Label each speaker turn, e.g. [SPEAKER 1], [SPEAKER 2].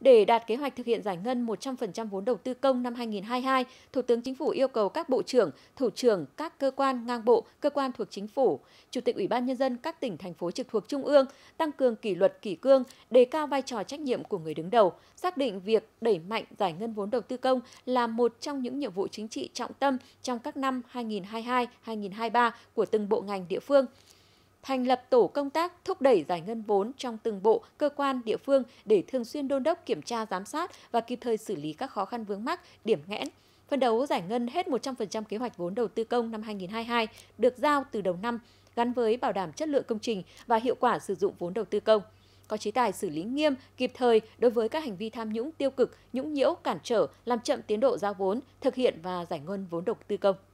[SPEAKER 1] Để đạt kế hoạch thực hiện giải ngân 100% vốn đầu tư công năm 2022, Thủ tướng Chính phủ yêu cầu các bộ trưởng, thủ trưởng các cơ quan ngang bộ, cơ quan thuộc chính phủ, Chủ tịch Ủy ban nhân dân các tỉnh thành phố trực thuộc trung ương tăng cường kỷ luật kỷ cương, đề cao vai trò trách nhiệm của người đứng đầu, xác định việc đẩy mạnh giải ngân vốn đầu tư công là một trong những nhiệm vụ chính trị trọng tâm trong các năm 2022-2023 của từng bộ ngành địa phương thành lập tổ công tác thúc đẩy giải ngân vốn trong từng bộ, cơ quan, địa phương để thường xuyên đôn đốc kiểm tra giám sát và kịp thời xử lý các khó khăn vướng mắc, điểm nghẽn, phân đấu giải ngân hết 100% kế hoạch vốn đầu tư công năm 2022 được giao từ đầu năm, gắn với bảo đảm chất lượng công trình và hiệu quả sử dụng vốn đầu tư công có chế tài xử lý nghiêm, kịp thời đối với các hành vi tham nhũng tiêu cực, nhũng nhiễu, cản trở, làm chậm tiến độ giao vốn, thực hiện và giải ngân vốn đầu tư công.